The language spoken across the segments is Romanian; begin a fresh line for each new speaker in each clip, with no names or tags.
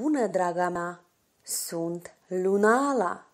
bună, draga mea! Sunt Lunala!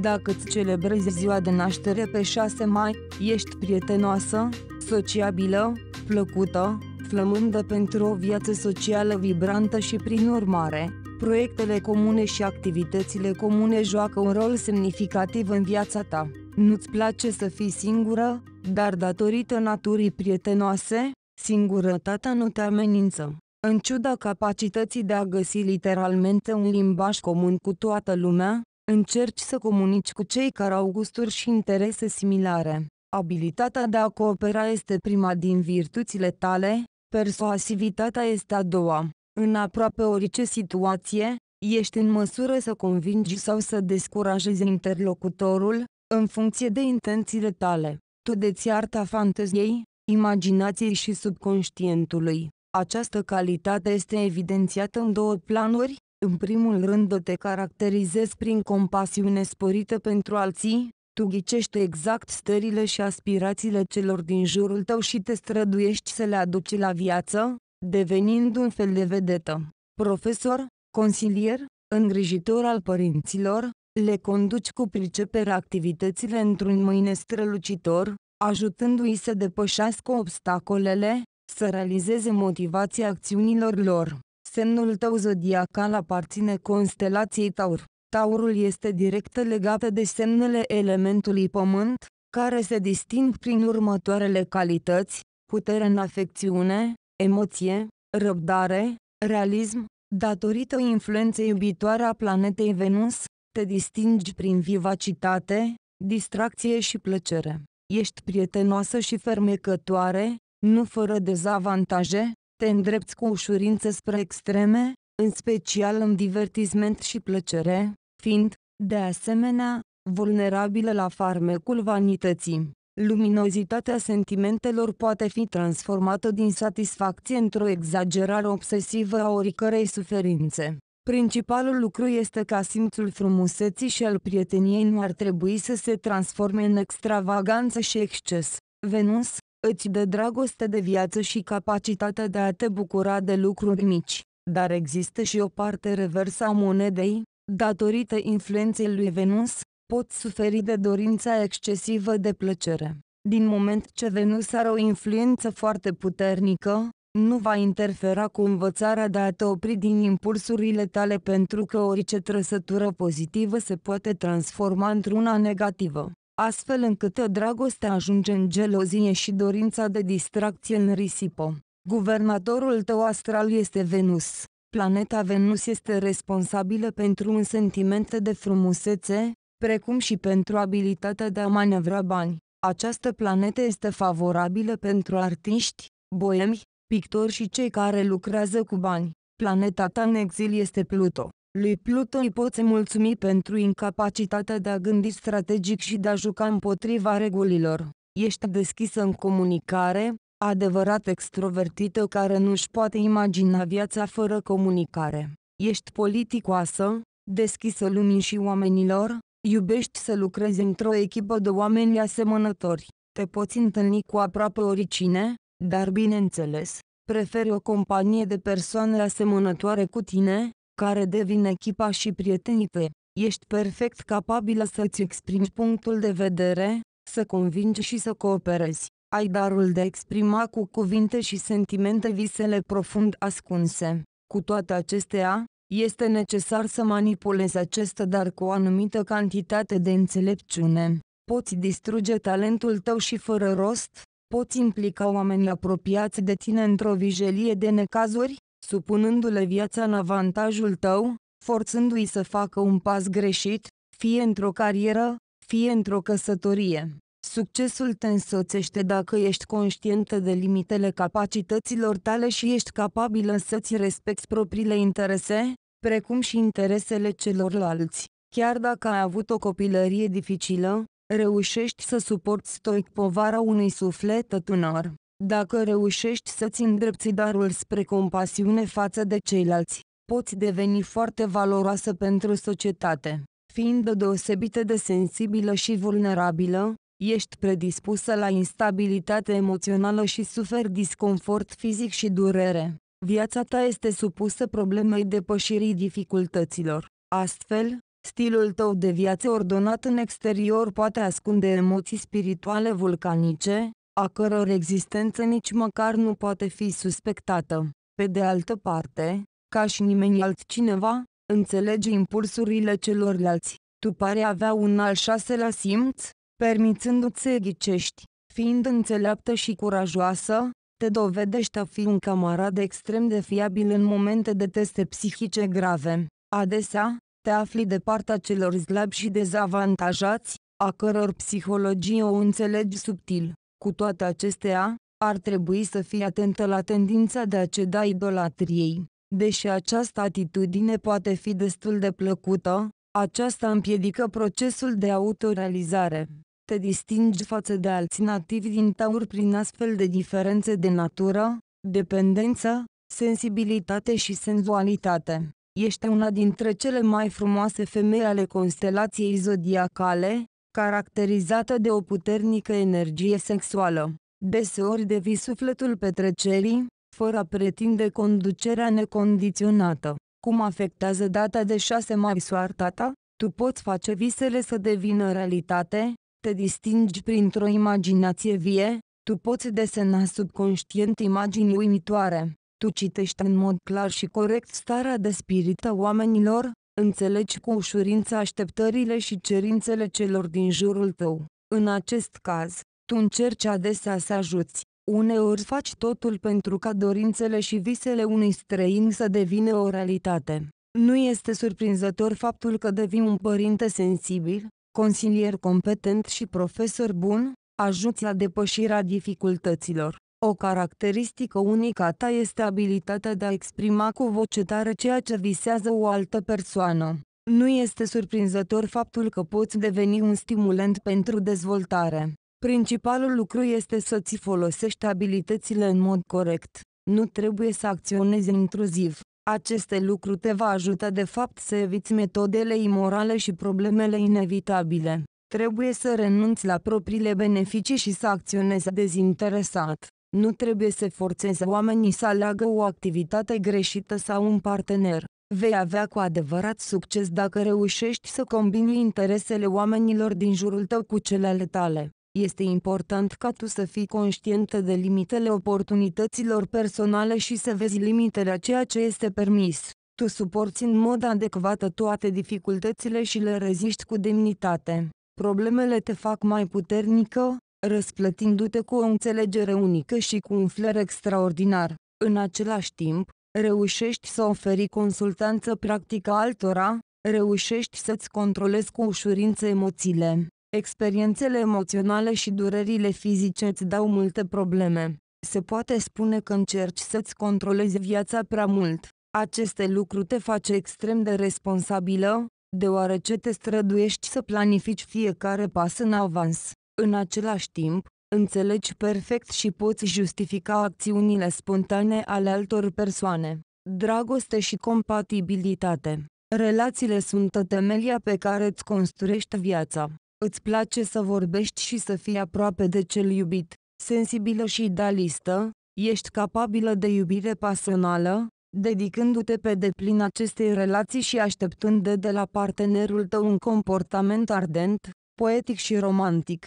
Dacă îți celebrezi ziua de naștere pe 6 mai, ești prietenoasă, sociabilă, plăcută, flămândă pentru o viață socială vibrantă și prin urmare, proiectele comune și activitățile comune joacă un rol semnificativ în viața ta. Nu-ți place să fii singură, dar datorită naturii prietenoase, singurătatea nu te amenință. În ciuda capacității de a găsi literalmente un limbaj comun cu toată lumea, încerci să comunici cu cei care au gusturi și interese similare. Abilitatea de a coopera este prima din virtuțile tale, persuasivitatea este a doua. În aproape orice situație, ești în măsură să convingi sau să descurajezi interlocutorul, în funcție de intențiile tale. Tu deții arta fanteziei, imaginației și subconștientului. Această calitate este evidențiată în două planuri, în primul rând te caracterizezi prin compasiune sporită pentru alții, tu ghicești exact stările și aspirațiile celor din jurul tău și te străduiești să le aduci la viață, devenind un fel de vedetă. Profesor, consilier, îngrijitor al părinților, le conduci cu pricepere activitățile într-un mâine strălucitor, ajutându-i să depășească obstacolele, să realizeze motivația acțiunilor lor. Semnul tău zodiacal aparține constelației Taur. Taurul este direct legat de semnele elementului pământ, care se disting prin următoarele calități, putere în afecțiune, emoție, răbdare, realism, datorită influenței iubitoare a planetei Venus, te distingi prin vivacitate, distracție și plăcere. Ești prietenoasă și fermecătoare, nu fără dezavantaje, te îndrepți cu ușurință spre extreme, în special în divertisment și plăcere, fiind, de asemenea, vulnerabilă la farmecul vanității. Luminozitatea sentimentelor poate fi transformată din satisfacție într-o exagerare obsesivă a oricărei suferințe. Principalul lucru este ca simțul frumuseții și al prieteniei nu ar trebui să se transforme în extravaganță și exces. Venus, îți dă dragoste de viață și capacitatea de a te bucura de lucruri mici, dar există și o parte reversă a monedei, datorită influenței lui Venus, pot suferi de dorința excesivă de plăcere. Din moment ce Venus are o influență foarte puternică, nu va interfera cu învățarea de a te opri din impulsurile tale pentru că orice trăsătură pozitivă se poate transforma într-una negativă astfel încât dragostea ajunge în gelozie și dorința de distracție în risipă. Guvernatorul tău astral este Venus. Planeta Venus este responsabilă pentru un sentiment de frumusețe, precum și pentru abilitatea de a manevra bani. Această planetă este favorabilă pentru artiști, boemi, pictori și cei care lucrează cu bani. Planeta ta în exil este Pluto. Lui Pluto îi poți mulțumi pentru incapacitatea de a gândi strategic și de a juca împotriva regulilor. Ești deschisă în comunicare, adevărat extrovertită care nu-și poate imagina viața fără comunicare. Ești politicoasă, deschisă lumii și oamenilor, iubești să lucrezi într-o echipă de oameni asemănători. Te poți întâlni cu aproape oricine, dar bineînțeles, preferi o companie de persoane asemănătoare cu tine, care devin echipa și prietenii tăi. Ești perfect capabilă să-ți exprimi punctul de vedere, să convingi și să cooperezi. Ai darul de a exprima cu cuvinte și sentimente visele profund ascunse. Cu toate acestea, este necesar să manipulezi acest dar cu o anumită cantitate de înțelepciune. Poți distruge talentul tău și fără rost, poți implica oameni apropiați de tine într-o vijelie de necazuri, supunându-le viața în avantajul tău, forțându-i să facă un pas greșit, fie într-o carieră, fie într-o căsătorie. Succesul te însoțește dacă ești conștientă de limitele capacităților tale și ești capabilă să-ți respecti propriile interese, precum și interesele celorlalți. Chiar dacă ai avut o copilărie dificilă, reușești să suporți stoic povara unui suflet tânăr. Dacă reușești să-ți îndrepți darul spre compasiune față de ceilalți, poți deveni foarte valoroasă pentru societate. Fiind deosebită de sensibilă și vulnerabilă, ești predispusă la instabilitate emoțională și suferi disconfort fizic și durere. Viața ta este supusă problemei depășirii dificultăților. Astfel, stilul tău de viață ordonat în exterior poate ascunde emoții spirituale vulcanice, a căror existență nici măcar nu poate fi suspectată. Pe de altă parte, ca și nimeni altcineva, înțelege impulsurile celorlalți. Tu pare avea un al șaselea simț, permițându-ți să ghicești. Fiind înțeleaptă și curajoasă, te dovedești a fi un camarad extrem de fiabil în momente de teste psihice grave. Adesea, te afli de partea celor slabi și dezavantajați, a căror psihologie o înțelegi subtil. Cu toate acestea, ar trebui să fii atentă la tendința de a ceda idolatriei. Deși această atitudine poate fi destul de plăcută, aceasta împiedică procesul de autorealizare. Te distingi față de alții nativi din taur prin astfel de diferențe de natură, dependență, sensibilitate și senzualitate. Ești una dintre cele mai frumoase femei ale constelației zodiacale, caracterizată de o puternică energie sexuală. Deseori devii sufletul petrecerii, fără a pretinde conducerea necondiționată. Cum afectează data de 6 mai soarta ta? Tu poți face visele să devină realitate, te distingi printr-o imaginație vie, tu poți desena subconștient imagini uimitoare, tu citești în mod clar și corect starea de spirit a oamenilor, înțelegi cu ușurință așteptările și cerințele celor din jurul tău. În acest caz, tu încerci adesea să ajuți. Uneori faci totul pentru ca dorințele și visele unui străin să devină o realitate. Nu este surprinzător faptul că devii un părinte sensibil, consilier competent și profesor bun, ajuți la depășirea dificultăților. O caracteristică unică a ta este abilitatea de a exprima cu voce tare ceea ce visează o altă persoană. Nu este surprinzător faptul că poți deveni un stimulant pentru dezvoltare. Principalul lucru este să-ți folosești abilitățile în mod corect. Nu trebuie să acționezi intruziv. Aceste lucru te va ajuta de fapt să eviți metodele imorale și problemele inevitabile. Trebuie să renunți la propriile beneficii și să acționezi dezinteresat. Nu trebuie să forțezi oamenii să aleagă o activitate greșită sau un partener. Vei avea cu adevărat succes dacă reușești să combini interesele oamenilor din jurul tău cu cele ale tale. Este important ca tu să fii conștientă de limitele oportunităților personale și să vezi limitele a ceea ce este permis. Tu suporți în mod adecvat toate dificultățile și le reziști cu demnitate. Problemele te fac mai puternică, răsplătindu-te cu o înțelegere unică și cu un fler extraordinar. În același timp, reușești să oferi consultanță practică altora, reușești să-ți controlezi cu ușurință emoțiile. Experiențele emoționale și durerile fizice îți dau multe probleme. Se poate spune că încerci să-ți controlezi viața prea mult. Aceste lucruri te face extrem de responsabilă, deoarece te străduiești să planifici fiecare pas în avans. În același timp, înțelegi perfect și poți justifica acțiunile spontane ale altor persoane. Dragoste și compatibilitate. Relațiile sunt temelia pe care îți construiești viața. Îți place să vorbești și să fii aproape de cel iubit. Sensibilă și idealistă, ești capabilă de iubire pasională, dedicându-te pe deplin acestei relații și așteptând de, de la partenerul tău un comportament ardent, poetic și romantic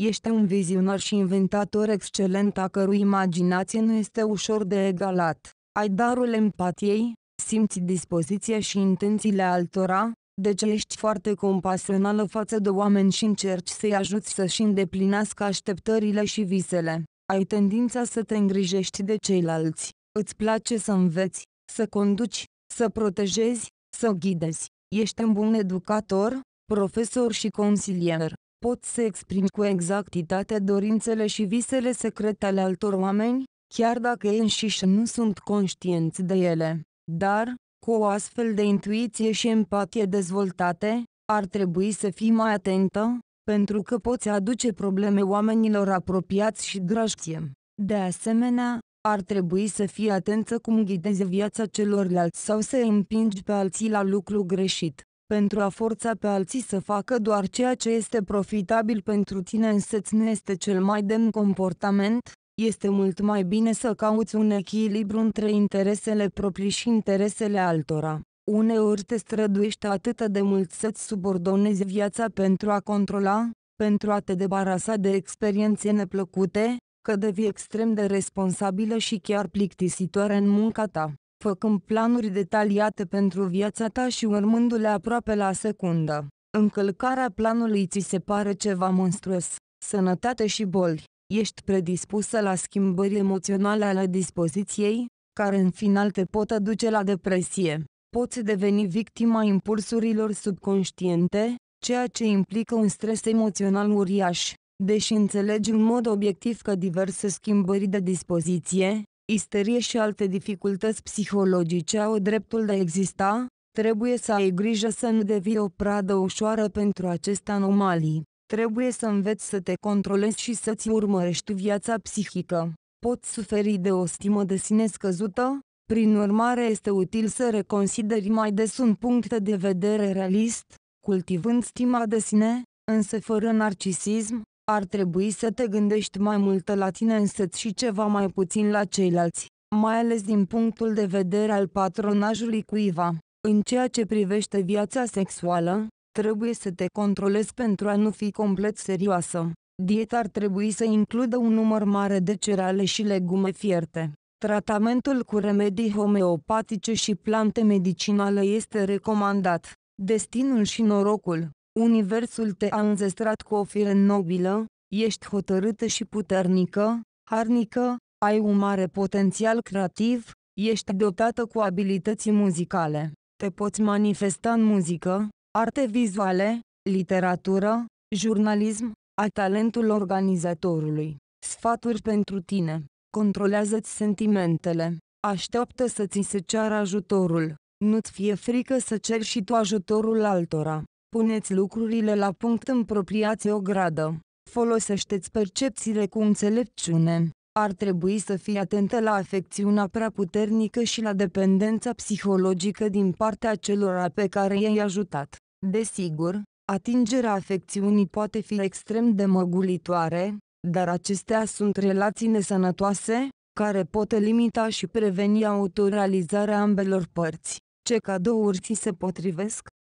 Ești un vizionar și inventator excelent a cărui imaginație nu este ușor de egalat. Ai darul empatiei, simți dispoziția și intențiile altora, deci ești foarte compasională față de oameni și încerci să-i ajuți să-și îndeplinească așteptările și visele. Ai tendința să te îngrijești de ceilalți. Îți place să înveți, să conduci, să protejezi, să ghidezi. Ești un bun educator, profesor și consilier pot să exprimi cu exactitate dorințele și visele secrete ale altor oameni, chiar dacă ei înșiși nu sunt conștienți de ele. Dar, cu o astfel de intuiție și empatie dezvoltate, ar trebui să fii mai atentă, pentru că poți aduce probleme oamenilor apropiați și dragi. De asemenea, ar trebui să fii atentă cum ghidezi viața celorlalți sau să îi împingi pe alții la lucru greșit pentru a forța pe alții să facă doar ceea ce este profitabil pentru tine însăți nu este cel mai demn comportament, este mult mai bine să cauți un echilibru între interesele proprii și interesele altora. Uneori te străduiești atât de mult să-ți subordonezi viața pentru a controla, pentru a te debarasa de experiențe neplăcute, că devii extrem de responsabilă și chiar plictisitoare în munca ta făcând planuri detaliate pentru viața ta și urmându-le aproape la secundă. Încălcarea planului ți se pare ceva monstruos. Sănătate și boli. Ești predispusă la schimbări emoționale ale dispoziției, care în final te pot aduce la depresie. Poți deveni victima impulsurilor subconștiente, ceea ce implică un stres emoțional uriaș. Deși înțelegi în mod obiectiv că diverse schimbări de dispoziție, isterie și alte dificultăți psihologice au dreptul de a exista, trebuie să ai grijă să nu devii o pradă ușoară pentru aceste anomalii. Trebuie să înveți să te controlezi și să-ți urmărești viața psihică. Poți suferi de o stimă de sine scăzută, prin urmare este util să reconsideri mai des un punct de vedere realist, cultivând stima de sine, însă fără narcisism, ar trebui să te gândești mai mult la tine însăți și ceva mai puțin la ceilalți, mai ales din punctul de vedere al patronajului cuiva. În ceea ce privește viața sexuală, trebuie să te controlezi pentru a nu fi complet serioasă. Dieta ar trebui să includă un număr mare de cereale și legume fierte. Tratamentul cu remedii homeopatice și plante medicinale este recomandat. Destinul și norocul Universul te-a înzestrat cu o fire nobilă, ești hotărâtă și puternică, harnică, ai un mare potențial creativ, ești dotată cu abilități muzicale. Te poți manifesta în muzică, arte vizuale, literatură, jurnalism, A talentul organizatorului. Sfaturi pentru tine. Controlează-ți sentimentele. Așteaptă să ți se ceară ajutorul. Nu-ți fie frică să ceri și tu ajutorul altora. Puneți lucrurile la punct împropriați o gradă. Folosește-ți percepțiile cu înțelepciune. Ar trebui să fii atentă la afecțiunea prea puternică și la dependența psihologică din partea celora pe care i-ai ajutat. Desigur, atingerea afecțiunii poate fi extrem de măgulitoare, dar acestea sunt relații nesănătoase, care pot limita și preveni autorealizarea ambelor părți. Ce cadouri ți se potrivesc?